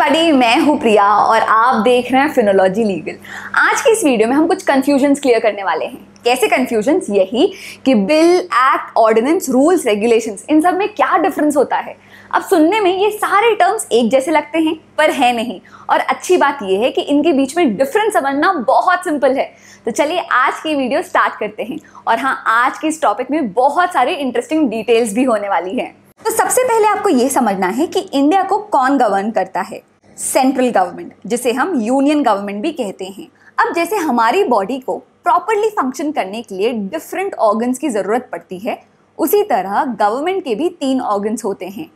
everybody मैं हूँ प्रिया और आप देख रहे हैं फिनोलॉजी लीगल आज की इस वीडियो में हम कुछ कन्फ्यूजन्स क्लियर करने वाले हैं कैसे कन्फ्यूजन्स यही कि bill act ordinance rules regulations इन सब में क्या डिफरेंस होता है अब सुनने में ये सारे टर्म्स एक जैसे लगते हैं पर है नहीं और अच्छी बात यह है कि इनके बीच में डिफरेंस समझना बहुत सिंपल है तो चलिए आज की वीडियो स्टार्ट करते हैं और हाँ आज के इस टॉपिक में बहुत सारी इंटरेस्टिंग डिटेल्स भी होने वाली हैं तो सबसे पहले आपको ये समझना है कि इंडिया को कौन गवर्न करता है सेंट्रल गवर्नमेंट जिसे हम यूनियन गवर्नमेंट भी कहते हैं अब जैसे हमारी बॉडी को प्रॉपरली फंक्शन करने के लिए डिफरेंट ऑर्गन्स की ज़रूरत पड़ती है उसी तरह गवर्नमेंट के भी तीन ऑर्गन्स होते हैं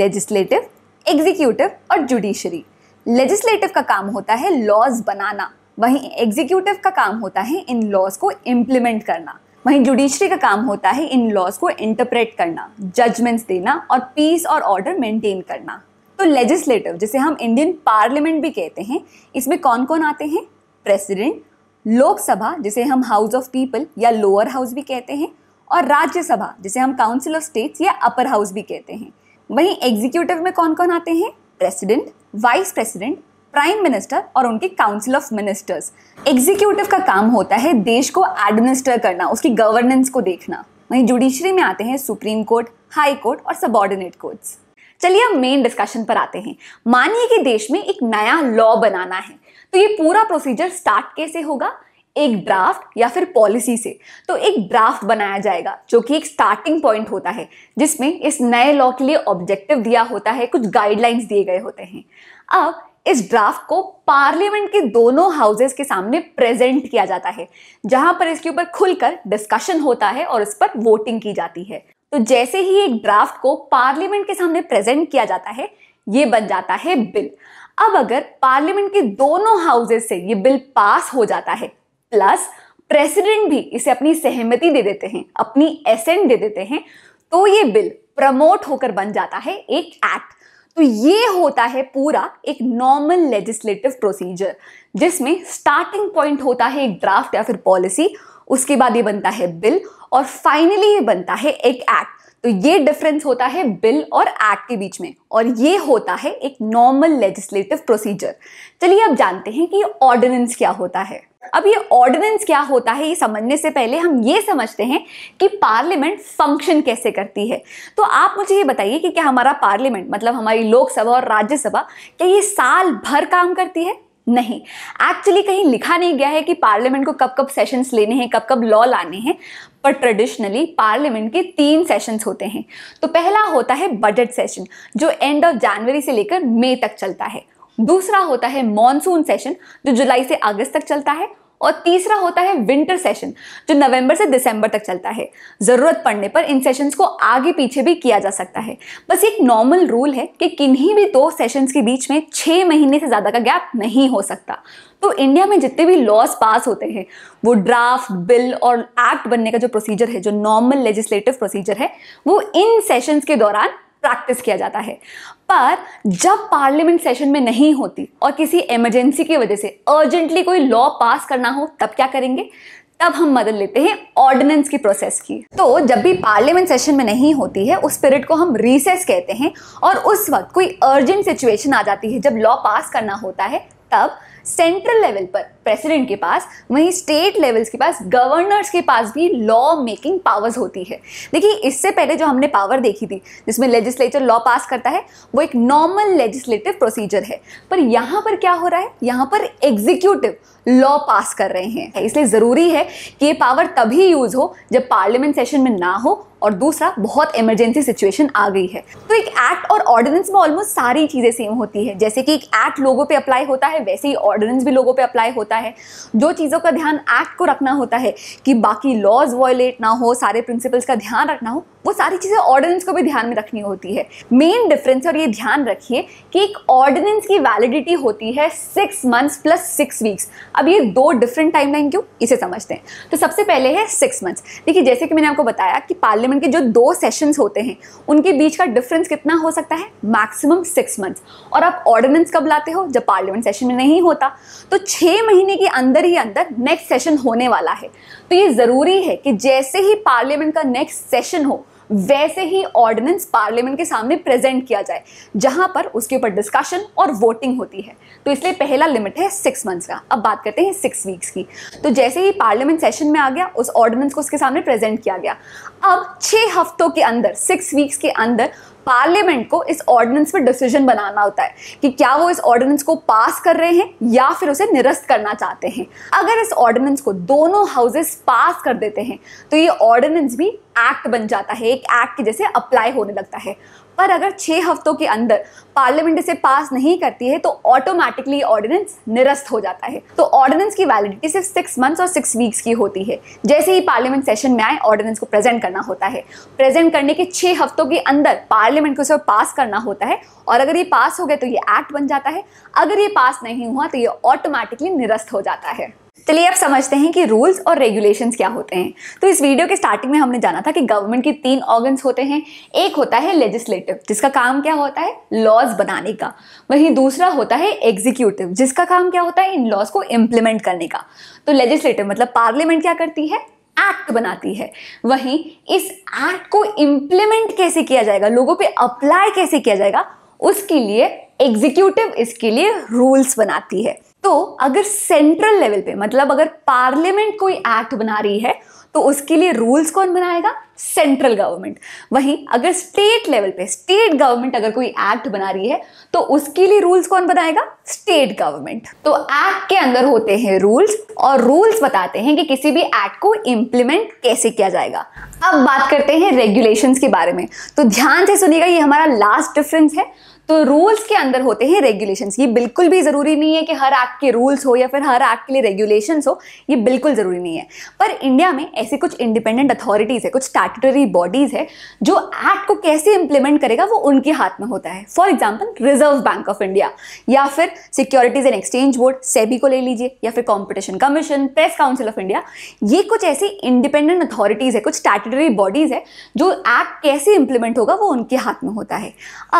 लेजिस्लेटिव एग्जीक्यूटिव और जुडिशरी लेजिस्लेटिव का काम होता है लॉज बनाना वहीं एग्जीक्यूटिव का काम होता है इन लॉज को इम्प्लीमेंट करना वहीं जुडिशरी का काम होता है इन लॉज को इंटरप्रेट करना जजमेंट्स देना और पीस और ऑर्डर मेंटेन करना तो लेजिस्लेटिव जिसे हम इंडियन पार्लियामेंट भी कहते हैं इसमें कौन कौन आते हैं प्रेसिडेंट लोकसभा जिसे हम हाउस ऑफ पीपल या लोअर हाउस भी कहते हैं और राज्यसभा जिसे हम काउंसिल ऑफ स्टेट्स या अपर हाउस भी कहते हैं वहीं एग्जीक्यूटिव में कौन कौन आते हैं president vice president prime minister और उनके काउंसिल ऑफ मिनिस्टर्स एग्जीक्यूटिव का काम होता है देश को एडमिनिस्टर करना उसकी गवर्नेंस को देखना वहीं जुडिशरी में आते हैं सुप्रीम कोर्ट हाई कोर्ट और सबॉर्डिनेट कोर्ट्स चलिए हम मेन डिस्कशन पर आते हैं मानिए कि देश में एक नया लॉ बनाना है तो ये पूरा प्रोसीजर स्टार्ट कैसे होगा एक ड्राफ्ट या फिर पॉलिसी से तो एक ड्राफ्ट बनाया जाएगा जो कि एक स्टार्टिंग पॉइंट होता है जिसमें इस नए लॉ के लिए ऑब्जेक्टिव दिया होता है कुछ गाइडलाइंस दिए गए होते हैं अब इस ड्राफ्ट को पार्लियामेंट के दोनों हाउसेस के सामने प्रेजेंट किया जाता है जहां पर इसके ऊपर खुलकर डिस्कशन होता है और इस पर वोटिंग की जाती है तो जैसे ही एक ड्राफ्ट को पार्लियामेंट के सामने प्रेजेंट किया जाता है ये बन जाता है बिल अब अगर पार्लियामेंट के दोनों हाउसेस से ये बिल पास हो जाता है प्लस प्रेसिडेंट भी इसे अपनी सहमति दे देते हैं अपनी एसेंट दे देते हैं तो ये बिल प्रमोट होकर बन जाता है एक एक्ट तो ये होता है पूरा एक नॉर्मल लेजिस्लेटिव प्रोसीजर जिसमें स्टार्टिंग पॉइंट होता है एक ड्राफ्ट या फिर पॉलिसी उसके बाद ये बनता है बिल और फाइनली ये बनता है एक एक्ट तो ये डिफरेंस होता है बिल और एक्ट के बीच में और ये होता है एक नॉर्मल लेजिस्लेटिव प्रोसीजर चलिए अब जानते हैं कि ऑर्डिनेंस क्या होता है अब ये ऑर्डिनेंस क्या होता है ये समझने से पहले हम ये समझते हैं कि पार्लियामेंट फंक्शन कैसे करती है तो आप मुझे ये बताइए कि क्या हमारा पार्लियामेंट मतलब हमारी लोकसभा और राज्यसभा क्या ये साल भर काम करती है नहीं एक्चुअली कहीं लिखा नहीं गया है कि पार्लियामेंट को कब कब सेशंस लेने हैं कब कब लॉ लाने हैं पर ट्रेडिशनली पार्लियामेंट के तीन सेशंस होते हैं तो पहला होता है बजट सेशन जो एंड ऑफ जनवरी से लेकर मई तक चलता है दूसरा होता है मॉनसून सेशन जो जुलाई से अगस्त तक चलता है और तीसरा होता है विंटर सेशन जो नवंबर से दिसंबर तक चलता है ज़रूरत पड़ने पर इन सेशंस को आगे पीछे भी किया जा सकता है बस एक नॉर्मल रूल है कि किन्हीं भी दो सेशंस के बीच में छह महीने से ज़्यादा का गैप नहीं हो सकता तो इंडिया में जितने भी लॉज पास होते हैं वो ड्राफ्ट बिल और एक्ट बनने का जो प्रोसीजर है जो नॉर्मल लेजिस्लेटिव प्रोसीजर है वो इन सेशंस के दौरान प्रैक्टिस किया जाता है पर जब पार्लियामेंट सेशन में नहीं होती और किसी इमरजेंसी की वजह से अर्जेंटली कोई लॉ पास करना हो तब क्या करेंगे तब हम मदद लेते हैं ऑर्डिनेंस की प्रोसेस की तो जब भी पार्लियामेंट सेशन में नहीं होती है उस पीरियड को हम रिसेस कहते हैं और उस वक्त कोई अर्जेंट सिचुएशन आ जाती है जब लॉ पास करना होता है तब सेंट्रल लेवल पर प्रेसिडेंट के पास वहीं स्टेट लेवल्स के पास गवर्नर्स के पास भी लॉ मेकिंग पावर्स होती है देखिए इससे पहले जो हमने पावर देखी थी जिसमें लेजिस्लेचर लॉ पास करता है वो एक नॉर्मल लेजिस्लेटिव प्रोसीजर है पर यहाँ पर क्या हो रहा है यहाँ पर एग्जीक्यूटिव लॉ पास कर रहे हैं इसलिए ज़रूरी है कि ये पावर तभी यूज़ हो जब पार्लियामेंट सेशन में ना हो और दूसरा बहुत इमरजेंसी सिचुएशन आ गई है तो एक एक्ट और ऑर्डिनेंस में ऑलमोस्ट सारी चीज़ें सेम होती है जैसे कि एक एक्ट लोगों पे अप्लाई होता है वैसे ही ऑर्डिनेंस भी लोगों पे अप्लाई होता है जो चीज़ों का ध्यान एक्ट को रखना होता है कि बाकी लॉज वॉयलेट ना हो सारे प्रिंसिपल्स का ध्यान रखना हो वो सारी चीज़ें ऑर्डिनेंस को भी ध्यान में रखनी होती है मेन डिफरेंस और ये ध्यान रखिए कि एक ऑर्डिनेंस की वैलिडिटी होती है six months plus six weeks अब ये दो डिफरेंट टाइम लाइन क्यों इसे समझते हैं तो सबसे पहले है सिक्स मंथ्स देखिए जैसे कि मैंने आपको बताया कि पार्लियामेंट के जो दो सेशंस होते हैं उनके बीच का डिफरेंस कितना हो सकता है मैक्सिमम सिक्स मंथ्स और आप ऑर्डिनेंस कब लाते हो जब पार्लियामेंट सेशन में नहीं होता तो छः महीने के अंदर ही अंदर नेक्स्ट सेशन होने वाला है तो ये ज़रूरी है कि जैसे ही पार्लियामेंट का नेक्स्ट सेशन हो वैसे ही ऑर्डिनेंस पार्लियामेंट के सामने प्रेजेंट किया जाए जहां पर उसके ऊपर डिस्कशन और वोटिंग होती है तो इसलिए पहला लिमिट है सिक्स मंथ्स का अब बात करते हैं सिक्स वीक्स की तो जैसे ही पार्लियामेंट सेशन में आ गया उस ऑर्डिनेंस को उसके सामने प्रेजेंट किया गया अब छः हफ्तों के अंदर सिक्स वीक्स के अंदर पार्लियामेंट को इस ऑर्डिनेंस पर डिसीजन बनाना होता है कि क्या वो इस ऑर्डिनेंस को पास कर रहे हैं या फिर उसे निरस्त करना चाहते हैं अगर इस ऑर्डिनेंस को दोनों हाउसेस पास कर देते हैं तो ये ऑर्डिनेंस भी एक्ट बन जाता है एक एक्ट के जैसे अप्लाई होने लगता है पर अगर छः हफ्तों के अंदर पार्लियामेंट इसे पास नहीं करती है तो ऑटोमेटिकली ऑर्डिनेंस निरस्त हो जाता है तो ऑर्डिनेंस की वैलिडिटी सिर्फ सिक्स मंथ्स और सिक्स वीक्स की होती है जैसे ही पार्लियामेंट सेशन में आए ऑर्डिनेंस को प्रेजेंट करना होता है प्रेजेंट करने के छः हफ्तों के अंदर पार्लियामेंट को उसे पास करना होता है और अगर ये पास हो गए तो ये एक्ट बन जाता है अगर ये पास नहीं हुआ तो ये ऑटोमेटिकली निरस्त हो जाता है चलिए अब समझते हैं कि रूल्स और रेगुलेशंस क्या होते हैं तो इस वीडियो के स्टार्टिंग में हमने जाना था कि गवर्नमेंट के तीन ऑर्गन्स होते हैं एक होता है लेजिस्लेटिव जिसका काम क्या होता है लॉज बनाने का वहीं दूसरा होता है एग्जीक्यूटिव जिसका काम क्या होता है इन लॉज को इम्प्लीमेंट करने का तो लेजिस्लेटिव मतलब पार्लियामेंट क्या करती है एक्ट बनाती है वहीं इस एक्ट को इम्प्लीमेंट कैसे किया जाएगा लोगों पर अप्लाई कैसे किया जाएगा उसके लिए एग्जीक्यूटिव इसके लिए रूल्स बनाती है तो अगर सेंट्रल लेवल पे मतलब अगर पार्लियामेंट कोई एक्ट बना रही है तो उसके लिए रूल्स कौन बनाएगा सेंट्रल गवर्नमेंट वहीं अगर स्टेट लेवल पे स्टेट गवर्नमेंट अगर कोई एक्ट बना रही है तो उसके लिए रूल्स कौन बनाएगा स्टेट गवर्नमेंट तो एक्ट के अंदर होते हैं रूल्स और रूल्स बताते हैं कि किसी भी एक्ट को इंप्लीमेंट कैसे किया जाएगा अब बात करते हैं रेगुलेशन के बारे में तो ध्यान से सुनिएगा ये हमारा लास्ट डिफरेंस है तो रूल्स के अंदर होते हैं रेगुलेशंस ये बिल्कुल भी ज़रूरी नहीं है कि हर एक्ट के रूल्स हो या फिर हर एक्ट के लिए रेगुलेशंस हो ये बिल्कुल ज़रूरी नहीं है पर इंडिया में ऐसे कुछ इंडिपेंडेंट अथॉरिटीज़ है कुछ स्टैटरी बॉडीज है जो एक्ट को कैसे इंप्लीमेंट करेगा वो उनके हाथ में होता है for example Reserve Bank of India या फिर securities and exchange board SEBI को ले लीजिए या फिर competition commission press council of India ये कुछ ऐसी इंडिपेंडेंट अथॉरिटीज है कुछ स्टैटरी बॉडीज है जो एक्ट कैसे इंप्लीमेंट होगा वो उनके हाथ में होता है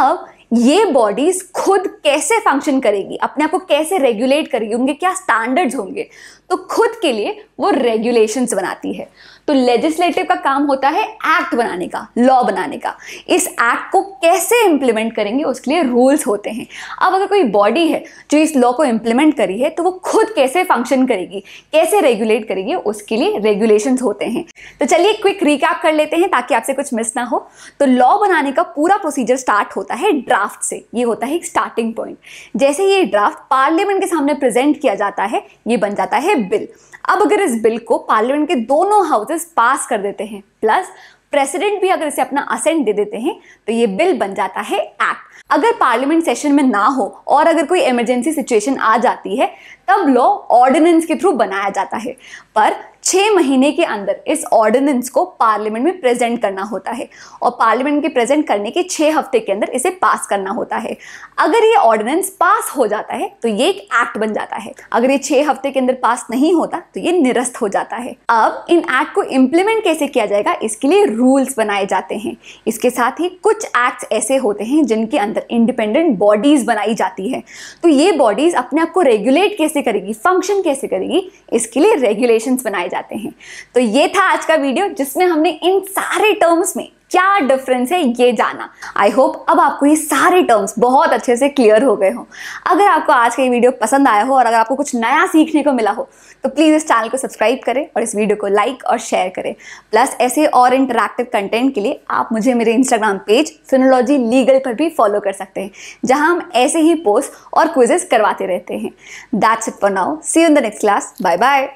अब ये बॉडीज खुद कैसे फंक्शन करेगी अपने आप को कैसे रेगुलेट करेगी उनके क्या स्टैंडर्ड्स होंगे तो खुद के लिए वो रेगुलेशंस बनाती है तो लेजिस्लेटिव का काम होता है एक्ट बनाने का लॉ बनाने का इस एक्ट को कैसे इंप्लीमेंट करेंगे उसके लिए रूल्स होते हैं अब अगर कोई बॉडी है जो इस लॉ को इंप्लीमेंट करी है तो वो खुद कैसे फंक्शन करेगी कैसे रेगुलेट करेगी उसके लिए रेगुलेशन होते हैं तो चलिए क्विक रिकैप कर लेते हैं ताकि आपसे कुछ मिस ना हो तो लॉ बनाने का पूरा प्रोसीजर स्टार्ट होता है ड्राफ्ट से ये होता है स्टार्टिंग पॉइंट जैसे ये ड्राफ्ट पार्लियामेंट के सामने प्रेजेंट किया जाता है ये बन जाता है बिल अब अगर इस बिल को पार्लियामेंट के दोनों हाउसेस ऑफिस पास कर देते हैं प्लस प्रेसिडेंट भी अगर इसे अपना असेंट दे देते हैं तो ये बिल बन जाता है एक्ट अगर पार्लियामेंट सेशन में ना हो और अगर कोई इमरजेंसी सिचुएशन आ जाती है तब लॉ ऑर्डिनेंस के थ्रू बनाया जाता है पर छह महीने के अंदर इस ऑर्डिनेंस को पार्लियामेंट में प्रेजेंट करना होता है और पार्लियामेंट के प्रेजेंट करने के छह हफ्ते के अंदर इसे पास करना होता है अगर ये ऑर्डिनेंस पास हो जाता है तो ये एक एक्ट बन जाता है अगर ये छह हफ्ते के अंदर पास नहीं होता तो ये निरस्त हो जाता है अब इन एक्ट को इम्प्लीमेंट कैसे किया जाएगा इसके लिए रूल्स बनाए जाते हैं इसके साथ ही कुछ एक्ट ऐसे होते हैं जिनके अंदर इंडिपेंडेंट बॉडीज बनाई जाती है तो ये बॉडीज अपने आप को रेगुलेट कैसे करेगी फंक्शन कैसे करेगी इसके लिए रेगुलेशन बनाए जाते जाते हैं तो ये था आज का वीडियो जिसमें हमने इन सारे टर्म्स में क्या डिफरेंस है ये जाना आई होप अब आपको ये सारे टर्म्स बहुत अच्छे से क्लियर हो गए हो अगर आपको आज का ये वीडियो पसंद आया हो और अगर आपको कुछ नया सीखने को मिला हो तो प्लीज़ इस चैनल को सब्सक्राइब करें और इस वीडियो को लाइक और शेयर करें प्लस ऐसे और इंटरेक्टिव कंटेंट के लिए आप मुझे मेरे इंस्टाग्राम पेज फिनोलॉजी लीगल पर भी फॉलो कर सकते हैं जहाँ हम ऐसे ही पोस्ट और क्विजेस करवाते रहते हैं that's it for now see in the next class bye bye